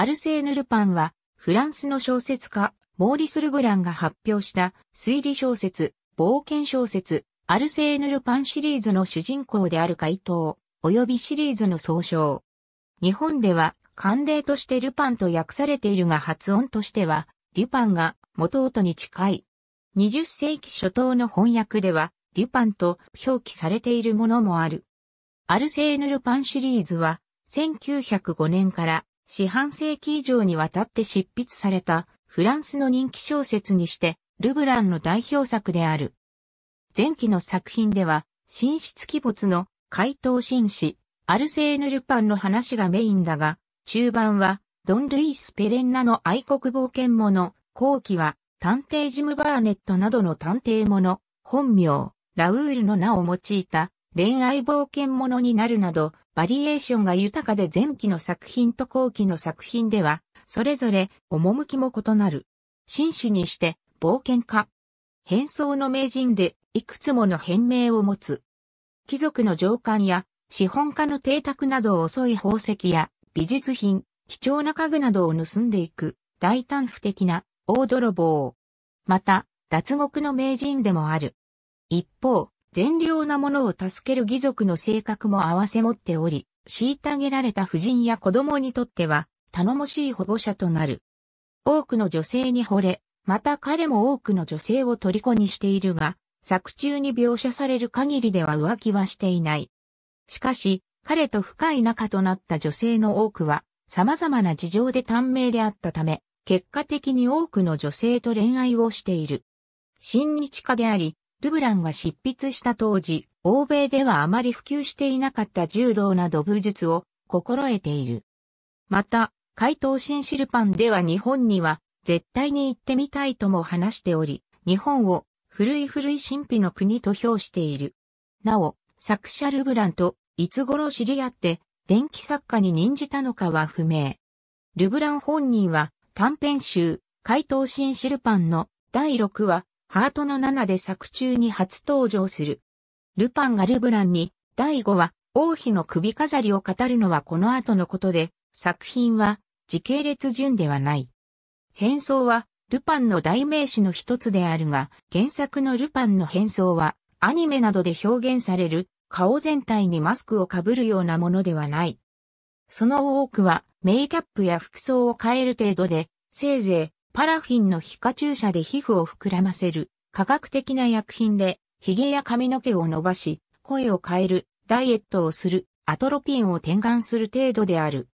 アルセーヌ・ルパンは、フランスの小説家、モーリス・ルブランが発表した推理小説、冒険小説、アルセーヌ・ルパンシリーズの主人公である回答、及びシリーズの総称。日本では、慣例としてルパンと訳されているが発音としては、リュパンが元音に近い。20世紀初頭の翻訳では、リュパンと表記されているものもある。アルセーヌ・ルパンシリーズは、1905年から四半世紀以上にわたって執筆されたフランスの人気小説にして、ルブランの代表作である。前期の作品では、神出鬼没の怪盗紳士、アルセーヌ・ルパンの話がメインだが、中盤は、ドン・ルイス・ペレンナの愛国冒険者、後期は、探偵ジム・バーネットなどの探偵者、本名、ラウールの名を用いた恋愛冒険者になるなど、バリエーションが豊かで前期の作品と後期の作品では、それぞれ趣も異なる。真摯にして冒険家。変装の名人でいくつもの変名を持つ。貴族の上官や資本家の邸宅などを襲い宝石や美術品、貴重な家具などを盗んでいく大胆不敵な大泥棒。また、脱獄の名人でもある。一方、善良な者を助ける義族の性格も併せ持っており、虐げられた婦人や子供にとっては、頼もしい保護者となる。多くの女性に惚れ、また彼も多くの女性を虜にしているが、作中に描写される限りでは浮気はしていない。しかし、彼と深い仲となった女性の多くは、様々な事情で短命であったため、結果的に多くの女性と恋愛をしている。親日家であり、ルブランが執筆した当時、欧米ではあまり普及していなかった柔道など武術を心得ている。また、怪盗新シルパンでは日本には絶対に行ってみたいとも話しており、日本を古い古い神秘の国と評している。なお、作者ルブランといつ頃知り合って電気作家に任じたのかは不明。ルブラン本人は短編集、怪盗新シルパンの第6話、ハートの7で作中に初登場する。ルパンがルブランに、第5話、王妃の首飾りを語るのはこの後のことで、作品は時系列順ではない。変装は、ルパンの代名詞の一つであるが、原作のルパンの変装は、アニメなどで表現される、顔全体にマスクをかぶるようなものではない。その多くは、メイキャップや服装を変える程度で、せいぜい、パラフィンの皮下注射で皮膚を膨らませる、科学的な薬品で、髭や髪の毛を伸ばし、声を変える、ダイエットをする、アトロピンを転換する程度である。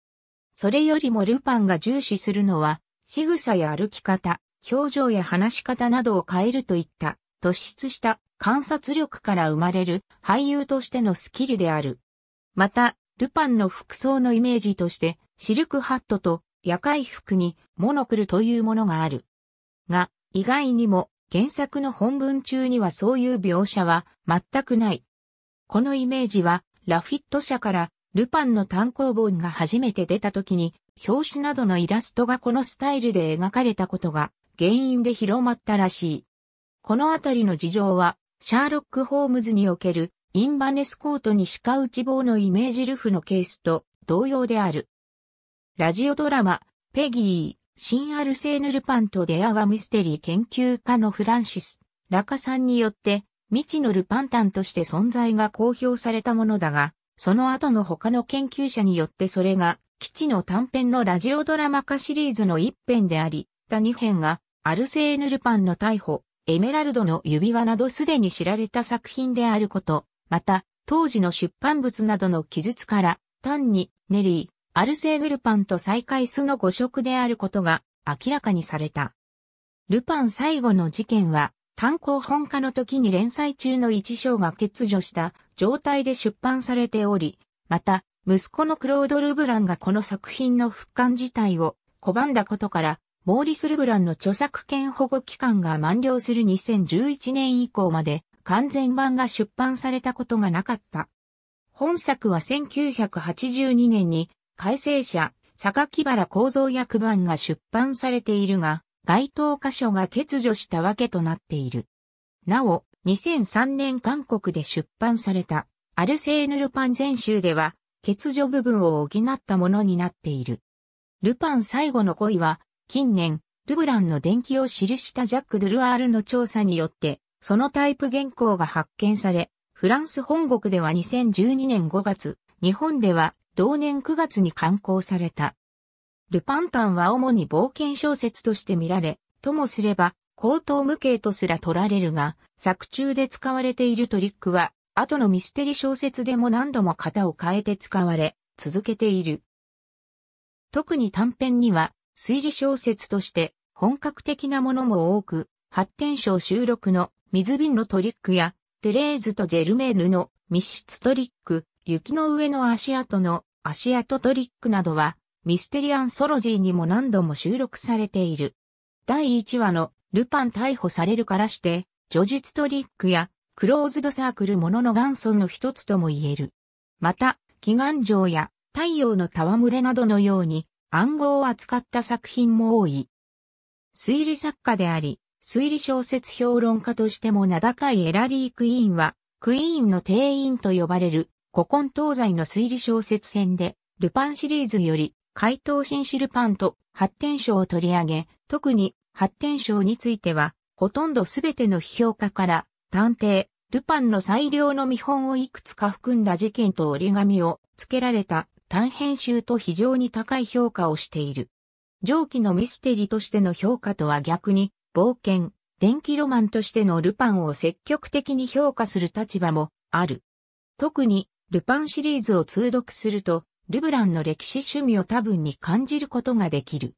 それよりもルパンが重視するのは、仕草や歩き方、表情や話し方などを変えるといった、突出した観察力から生まれる俳優としてのスキルである。また、ルパンの服装のイメージとして、シルクハットと夜会服にモノクルというものがある。が、意外にも原作の本文中にはそういう描写は全くない。このイメージはラフィット社からルパンの単行本が初めて出た時に表紙などのイラストがこのスタイルで描かれたことが原因で広まったらしい。このあたりの事情はシャーロック・ホームズにおけるインバネスコートに鹿内棒のイメージルフのケースと同様である。ラジオドラマ、ペギー、新アルセーヌ・ルパンと出会うミステリー研究家のフランシス、ラカさんによって、未知のルパンタンとして存在が公表されたものだが、その後の他の研究者によってそれが、基地の短編のラジオドラマ化シリーズの一編であり、他二編が、アルセーヌ・ルパンの逮捕、エメラルドの指輪などすでに知られた作品であること、また、当時の出版物などの記述から、単に、ネリー、アルセーヌ・ルパンと再会スの誤植であることが明らかにされた。ルパン最後の事件は、単行本化の時に連載中の一章が欠如した状態で出版されており、また、息子のクロード・ルブランがこの作品の復刊自体を拒んだことから、モーリス・ルブランの著作権保護期間が満了する2011年以降まで完全版が出版されたことがなかった。本作は1982年に改正者、坂木原構造役版が出版されているが、該当箇所が欠如したわけとなっている。なお、2003年韓国で出版された、アルセーヌ・ルパン全集では、欠如部分を補ったものになっている。ルパン最後の恋は、近年、ルブランの伝記を記したジャック・ドゥルアールの調査によって、そのタイプ原稿が発見され、フランス本国では2012年5月、日本では同年9月に刊行された。ルパンタンは主に冒険小説として見られ、ともすれば、口頭無形とすら取られるが、作中で使われているトリックは、後のミステリ小説でも何度も型を変えて使われ、続けている。特に短編には、推理小説として本格的なものも多く、発展賞収録の水瓶のトリックや、テレーズとジェルメールの密室トリック、雪の上の足跡の足跡トリックなどは、ミステリアンソロジーにも何度も収録されている。第1話のルパン逮捕されるからして、叙述トリックやクローズドサークルものの元祖の一つとも言える。また、祈願城や太陽の戯れなどのように暗号を扱った作品も多い。推理作家であり、推理小説評論家としても名高いエラリー・クイーンは、クイーンの定員と呼ばれる古今東西の推理小説編で、ルパンシリーズより、怪盗紳士ルパンと発展賞を取り上げ、特に発展賞については、ほとんどすべての批評家から、探偵、ルパンの最良の見本をいくつか含んだ事件と折り紙を付けられた短編集と非常に高い評価をしている。上記のミステリーとしての評価とは逆に、冒険、電気ロマンとしてのルパンを積極的に評価する立場もある。特にルパンシリーズを通読すると、ルブランの歴史趣味を多分に感じることができる。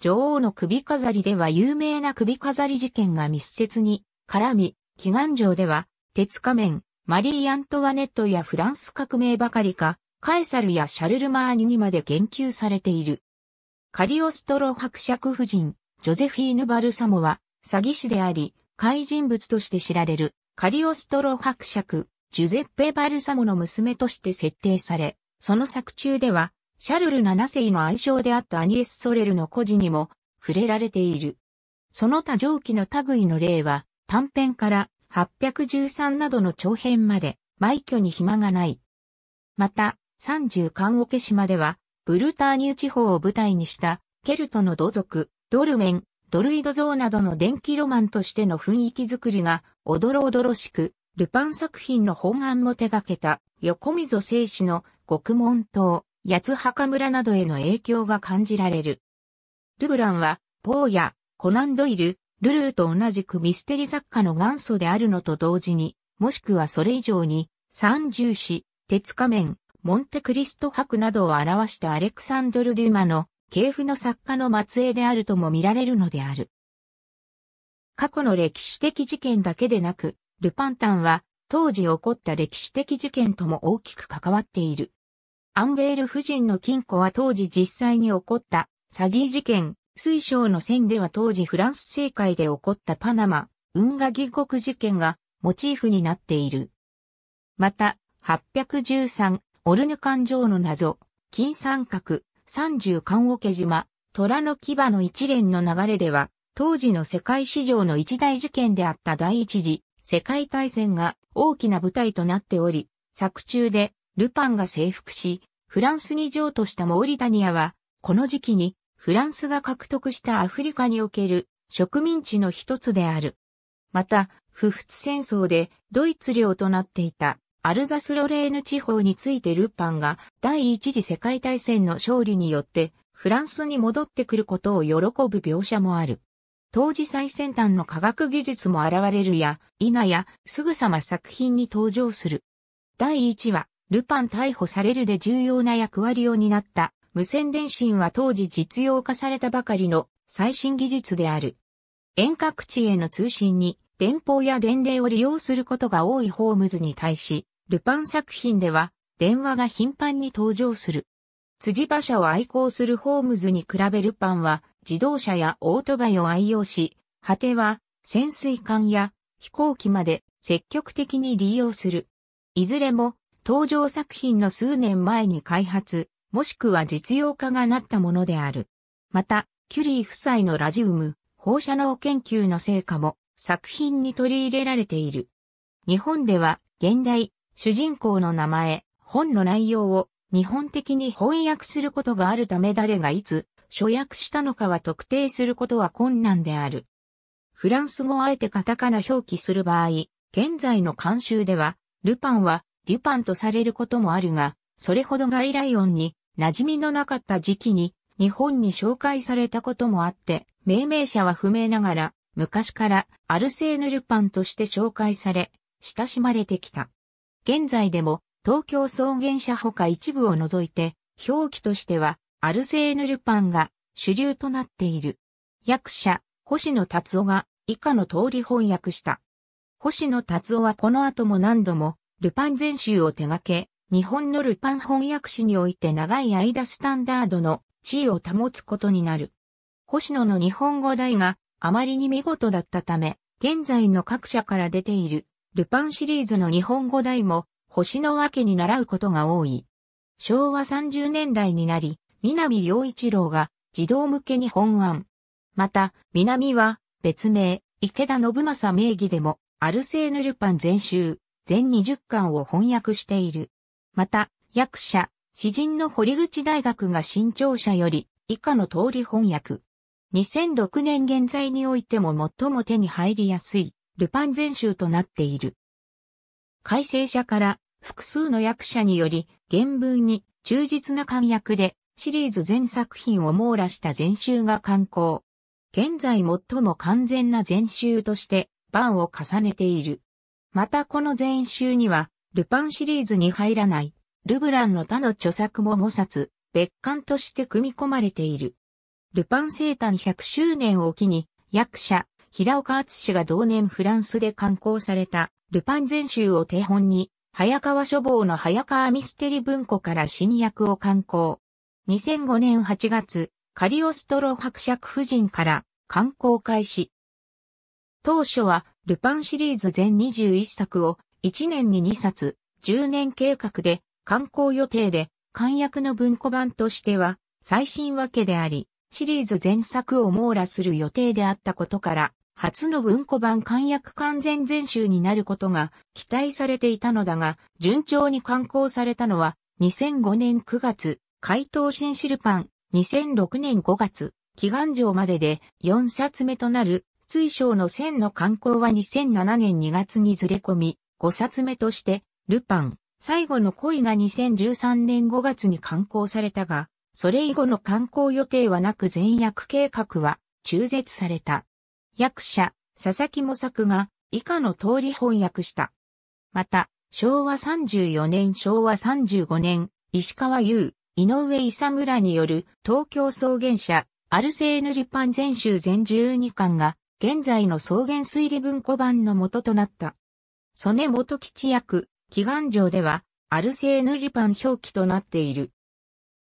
女王の首飾りでは有名な首飾り事件が密接に絡み、祈願城では、鉄仮面、マリー・アントワネットやフランス革命ばかりか、カエサルやシャルル・マーニにまで言及されている。カリオストロ伯爵夫人、ジョゼフィーヌ・バルサモは、詐欺師であり、怪人物として知られる、カリオストロ伯爵、ジュゼッペ・バルサモの娘として設定され、その作中では、シャルル7世の愛称であったアニエス・ソレルの孤児にも触れられている。その他上記の類の例は、短編から813などの長編まで、埋挙に暇がない。また、三十関桶島では、ブルターニュ地方を舞台にした、ケルトの土族、ドルメン、ドルイド像などの電気ロマンとしての雰囲気づくりが、おどろおどろしく、ルパン作品の本案も手掛けた横溝正史の獄門島、八墓村などへの影響が感じられる。ルブランは、ポーやコナンドイル、ルルーと同じくミステリ作家の元祖であるのと同時に、もしくはそれ以上に、三重詩、鉄仮面、モンテクリスト博などを表したアレクサンドル・デュマの、系譜の作家の末裔であるとも見られるのである。過去の歴史的事件だけでなく、ルパンタンは当時起こった歴史的事件とも大きく関わっている。アンベール夫人の金庫は当時実際に起こった詐欺事件、水晶の線では当時フランス政界で起こったパナマ、運河義国事件がモチーフになっている。また、813、オルヌ環状の謎、金三角、三十関桶島、虎の牙の一連の流れでは、当時の世界史上の一大事件であった第一次世界大戦が大きな舞台となっており、作中でルパンが征服し、フランスに譲渡したモーリタニアは、この時期にフランスが獲得したアフリカにおける植民地の一つである。また、不仏戦争でドイツ領となっていたアルザスロレーヌ地方についてルパンが第一次世界大戦の勝利によってフランスに戻ってくることを喜ぶ描写もある。当時最先端の科学技術も現れるや、否や、すぐさま作品に登場する。第1話、ルパン逮捕されるで重要な役割を担った、無線電信は当時実用化されたばかりの最新技術である。遠隔地への通信に、電報や電令を利用することが多いホームズに対し、ルパン作品では、電話が頻繁に登場する。辻馬車を愛好するホームズに比べルパンは、自動車やオートバイを愛用し、果ては潜水艦や飛行機まで積極的に利用する。いずれも登場作品の数年前に開発、もしくは実用化がなったものである。また、キュリー夫妻のラジウム、放射能研究の成果も作品に取り入れられている。日本では現代、主人公の名前、本の内容を日本的に翻訳することがあるため誰がいつ所訳したのかは特定することは困難である。フランス語をあえてカタカナ表記する場合、現在の慣習では、ルパンは、リュパンとされることもあるが、それほど外来音に馴染みのなかった時期に、日本に紹介されたこともあって、命名者は不明ながら、昔からアルセーヌ・ルパンとして紹介され、親しまれてきた。現在でも、東京草原社ほか一部を除いて、表記としては、アルセーヌ・ルパンが主流となっている。役者、星野達夫が以下の通り翻訳した。星野達夫はこの後も何度も、ルパン全集を手掛け、日本のルパン翻訳史において長い間スタンダードの地位を保つことになる。星野の日本語題があまりに見事だったため、現在の各社から出ているルパンシリーズの日本語題も星野分けに習うことが多い。昭和30年代になり、南陽一郎が児童向けに本案。また、南は別名、池田信正名義でも、アルセーヌ・ルパン全集、全20巻を翻訳している。また、役者、詩人の堀口大学が新潮社より、以下の通り翻訳。2006年現在においても最も手に入りやすい、ルパン全集となっている。改正者から、複数の役者により、原文に忠実な漢訳でシリーズ全作品を網羅した全集が刊行。現在最も完全な全集として、版を重ねている。またこの全集には、ルパンシリーズに入らない、ルブランの他の著作も5冊、別館として組み込まれている。ルパン生誕100周年を機に、役者、平岡厚が同年フランスで刊行された、ルパン全集を手本に、早川書房の早川ミステリ文庫から新役を刊行。2005年8月、カリオストロ伯爵夫人から刊行開始。当初は、ルパンシリーズ全21作を1年に2冊、10年計画で刊行予定で、簡約の文庫版としては最新わけであり、シリーズ全作を網羅する予定であったことから、初の文庫版簡約完全全集になることが期待されていたのだが、順調に刊行されたのは2005年9月、怪盗新シルパン、2006年5月、祈願城までで4冊目となる、追晶の線の観光は2007年2月にずれ込み、5冊目として、ルパン、最後の恋が2013年5月に刊行されたが、それ以後の刊行予定はなく全役計画は中絶された。役者、佐々木模作が以下の通り翻訳した。また、昭和34年昭和35年、石川優、井上勇村による東京草原社、アルセーヌ・ルパン全集全12巻が、現在の草原推理文庫版の元となった。曽根元吉役、祈願城では、アルセーヌ・ルパン表記となっている。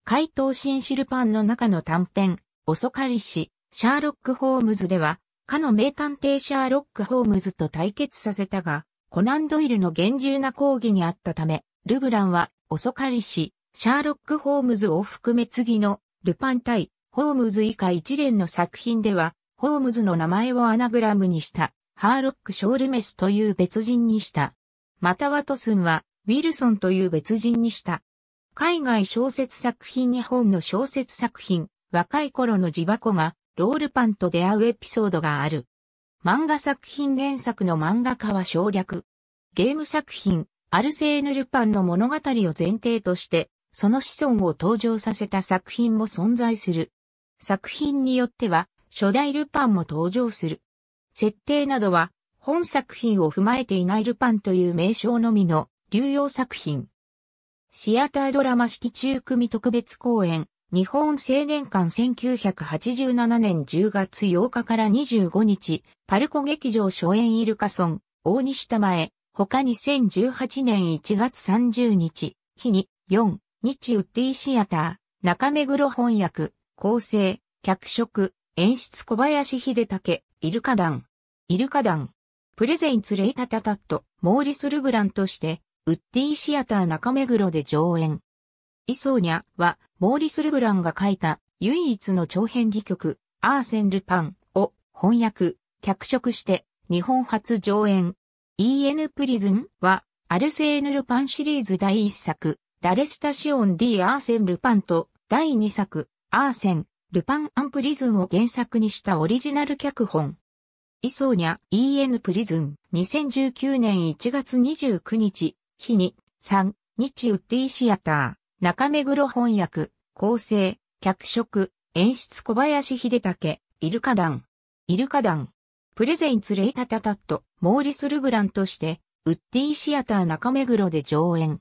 怪盗新シルパンの中の短編、遅かりし、シャーロック・ホームズでは、かの名探偵シャーロック・ホームズと対決させたが、コナンドイルの厳重な抗議にあったため、ルブランは、遅かりし、シャーロック・ホームズを含め次の、ルパン対、ホームズ以下一連の作品では、ホームズの名前をアナグラムにした、ハーロック・ショールメスという別人にした。またワトスンは、ウィルソンという別人にした。海外小説作品日本の小説作品、若い頃のバコが、ロールパンと出会うエピソードがある。漫画作品原作の漫画家は省略。ゲーム作品、アルセーヌ・ルパンの物語を前提として、その子孫を登場させた作品も存在する。作品によっては、初代ルパンも登場する。設定などは、本作品を踏まえていないルパンという名称のみの流用作品。シアタードラマ式中組特別公演、日本青年館1987年10月8日から25日、パルコ劇場初演イルカソン、大西玉前。他2018年1月30日、日に、4、日ウッディシアター、中目黒翻訳、構成、脚色、演出小林秀武、イルカ団。イルカ団。プレゼンツレイタタタット、モーリス・ルブランとして、ウッディシアター中目黒で上演。イソーニャは、モーリス・ルブランが書いた唯一の長編戯曲、アーセン・ルパンを翻訳、脚色して、日本初上演。E.N. プリズンは、アルセーヌ・ルパンシリーズ第一作、ラレスタシオン D アーセン・ルパンと第2作アーセン・ルパン・アンプリズンを原作にしたオリジナル脚本。イソーニャ EN プリズン2019年1月29日、日に3、日ウッディシアター、中目黒翻訳、構成、脚色、演出小林秀武、イルカ団。イルカ団。プレゼンツレイタタタット、モーリス・ルブランとして、ウッディシアター中目黒で上演。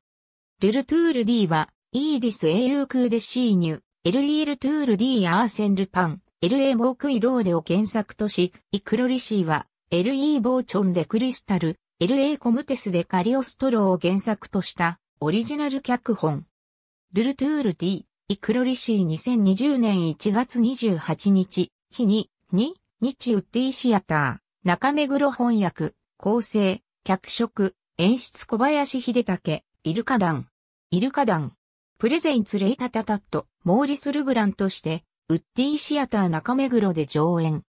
ルルトゥール D は、イーディス英雄空でーニュ、エルイールトゥール D アーセンルパン、エルエークイローデを原作とし、イクロリシーは、エルイーボーチョンでクリスタル、エルエコムテスでカリオストロを原作とした、オリジナル脚本。ルルトゥール D、イクロリシー2020年1月28日、日に、に、日ウッディシアター、中目黒翻訳、構成、脚色、演出小林秀武、イルカ団。イルカ団、プレゼンツレイタタタット、モーリス・ルブランとして、ウッディシアター中目黒で上演。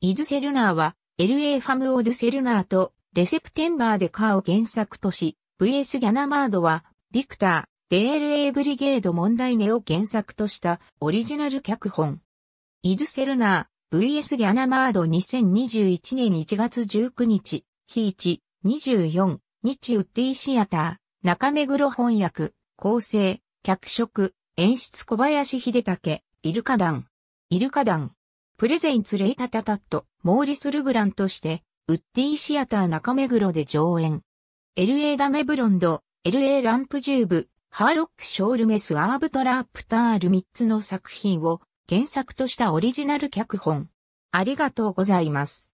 イズ・セルナーは、LA ファム・オドセルナーと、レセプテンバーでカーを原作とし、VS ギャナマードは、ビクター、DLA ブリゲード問題ねを原作としたオリジナル脚本。イズ・セルナー、VS ギャナマード2021年1月19日、日1、24、日ウッディシアター、中目黒翻訳。構成、脚色、演出小林秀武、イルカ団。イルカ団。プレゼンツレイタタタット、モーリス・ルブランとして、ウッディシアター中目黒で上演。LA ダメブロンド、LA ランプジューブ、ハーロックショールメス・アーブトラープタール3つの作品を原作としたオリジナル脚本。ありがとうございます。